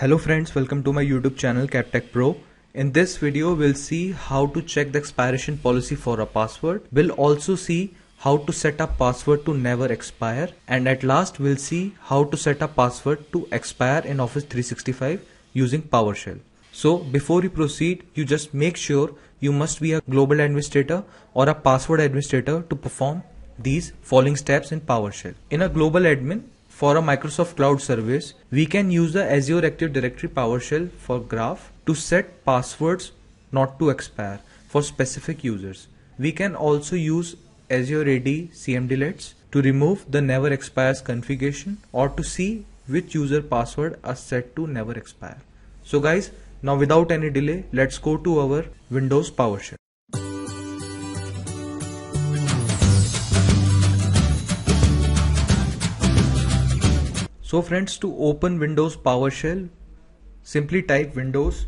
Hello friends, welcome to my YouTube channel CapTech Pro. In this video, we'll see how to check the expiration policy for a password. We'll also see how to set a password to never expire. And at last, we'll see how to set a password to expire in Office 365 using PowerShell. So before you proceed, you just make sure you must be a global administrator or a password administrator to perform these following steps in PowerShell. In a global admin, for a Microsoft Cloud service, we can use the Azure Active Directory PowerShell for Graph to set passwords not to expire for specific users. We can also use Azure AD CMDLets to remove the never expires configuration or to see which user password are set to never expire. So guys, now without any delay, let's go to our Windows PowerShell. So friends to open Windows PowerShell simply type Windows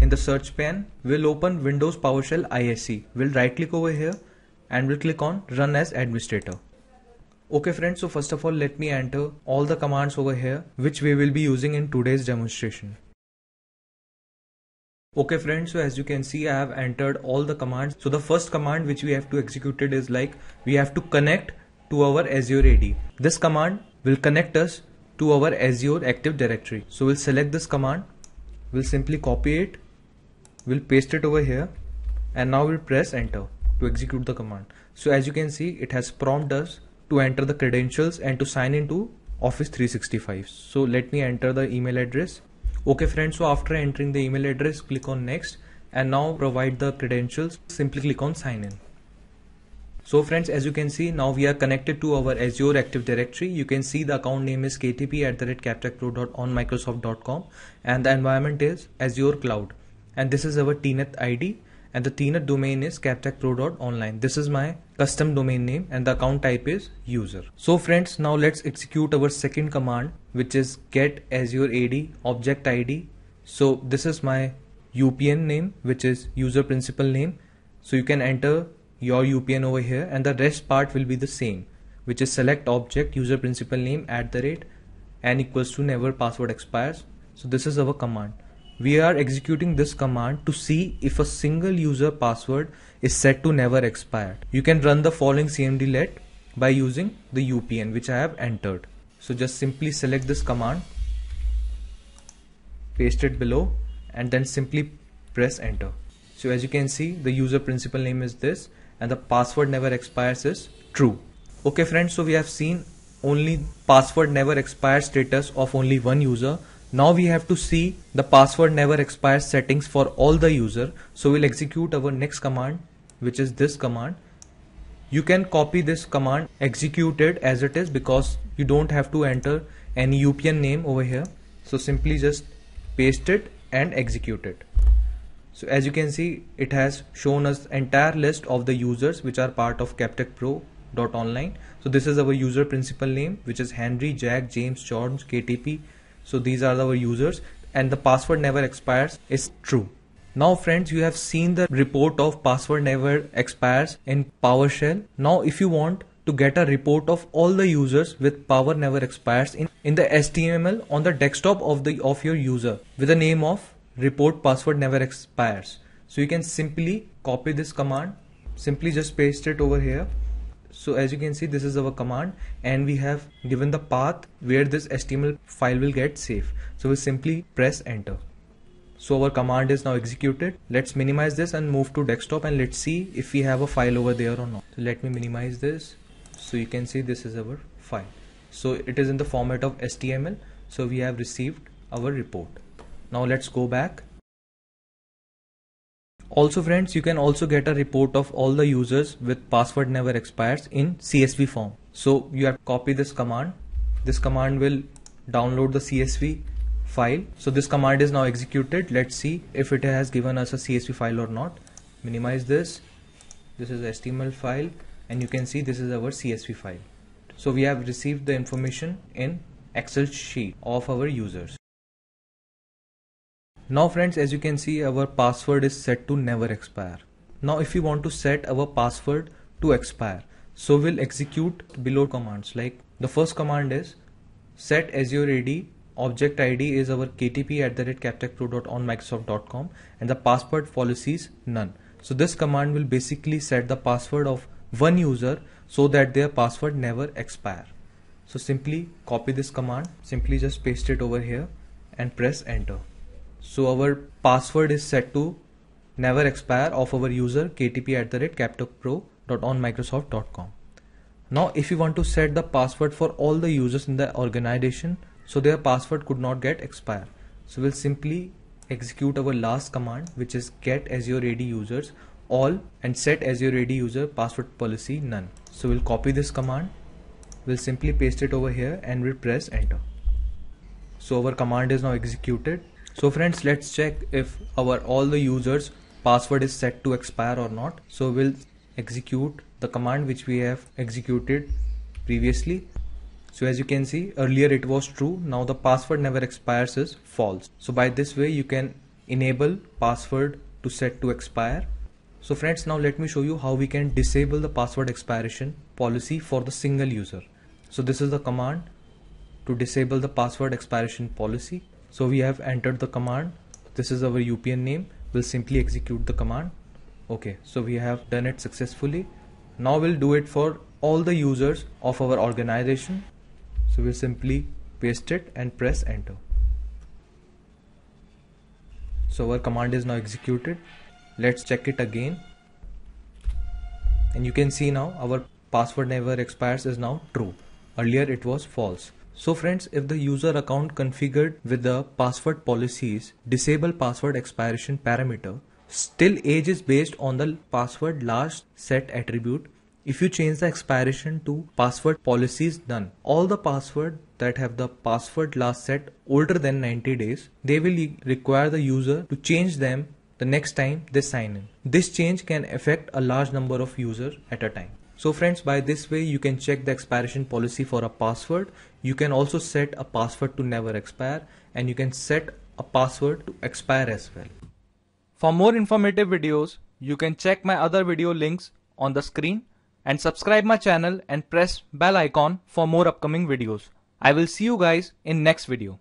in the search pane we'll open Windows PowerShell ISE. We'll right click over here and we'll click on run as administrator. Okay friends so first of all let me enter all the commands over here which we will be using in today's demonstration. Okay friends, so as you can see I have entered all the commands. So the first command which we have to execute it is like we have to connect to our Azure AD. This command will connect us to our Azure Active Directory. So we'll select this command, we'll simply copy it, we'll paste it over here and now we'll press enter to execute the command. So as you can see it has prompted us to enter the credentials and to sign into Office 365. So let me enter the email address. Okay friends, so after entering the email address click on next and now provide the credentials simply click on sign in. So friends, as you can see, now we are connected to our Azure Active Directory. You can see the account name is ktp at the rate captchaPro.on microsoft.com and the environment is Azure Cloud. And this is our TNet ID and the TNet domain is captechpro.online. This is my custom domain name and the account type is user. So friends, now let's execute our second command which is get Azure AD object ID. So this is my UPN name which is user principal name. So you can enter your UPN over here and the rest part will be the same which is select object user principal name at the rate and equals to never password expires so this is our command we are executing this command to see if a single user password is set to never expire. You can run the following cmd let by using the UPN which I have entered. So just simply select this command, paste it below and then simply press enter. So as you can see the user principal name is this and the password never expires is true. Okay friends, so we have seen only password never expires status of only one user. Now we have to see the password never expires settings for all the user. So we'll execute our next command which is this command. You can copy this command, execute it as it is because you don't have to enter any UPN name over here. So simply just paste it and execute it. So as you can see, it has shown us entire list of the users which are part of Captech Pro dot online. So this is our user principal name, which is Henry, Jack, James, George, KTP. So these are our users and the password never expires is true. Now friends, you have seen the report of password never expires in PowerShell. Now if you want to get a report of all the users with power never expires in, in the HTML on the desktop of the of your user with the name of report password never expires. So you can simply copy this command, simply just paste it over here. So as you can see, this is our command and we have given the path where this HTML file will get saved. So we simply press enter. So our command is now executed. Let's minimize this and move to desktop and let's see if we have a file over there or not. So let me minimize this. So you can see this is our file. So it is in the format of HTML. So we have received our report now let's go back also friends you can also get a report of all the users with password never expires in csv form so you have copy this command this command will download the csv file so this command is now executed let's see if it has given us a csv file or not minimize this this is html file and you can see this is our csv file so we have received the information in excel sheet of our users now friends as you can see our password is set to never expire. Now if we want to set our password to expire. So we'll execute below commands like the first command is set Azure AD object ID is our ktp at the rate captechpro.on microsoft.com and the password policy is none. So this command will basically set the password of one user so that their password never expire. So simply copy this command, simply just paste it over here and press enter. So our password is set to never expire of our user ktp at the rate captopro.onmicrosoft.com. Now if you want to set the password for all the users in the organization so their password could not get expire. So we'll simply execute our last command which is get Azure AD users all and set Azure AD user password policy none. So we'll copy this command, we'll simply paste it over here and we'll press enter. So our command is now executed so friends, let's check if our all the users password is set to expire or not. So we'll execute the command which we have executed previously. So as you can see earlier it was true. Now the password never expires is false. So by this way you can enable password to set to expire. So friends now let me show you how we can disable the password expiration policy for the single user. So this is the command to disable the password expiration policy. So we have entered the command. This is our UPN name. We'll simply execute the command. Okay, so we have done it successfully. Now we'll do it for all the users of our organization. So we'll simply paste it and press enter. So our command is now executed. Let's check it again. And you can see now our password never expires is now true. Earlier it was false. So friends, if the user account configured with the password policies, disable password expiration parameter, still age is based on the password last set attribute. If you change the expiration to password policies none, all the password that have the password last set older than 90 days, they will require the user to change them the next time they sign in. This change can affect a large number of users at a time. So friends, by this way, you can check the expiration policy for a password. You can also set a password to never expire and you can set a password to expire as well. For more informative videos, you can check my other video links on the screen and subscribe my channel and press bell icon for more upcoming videos. I will see you guys in next video.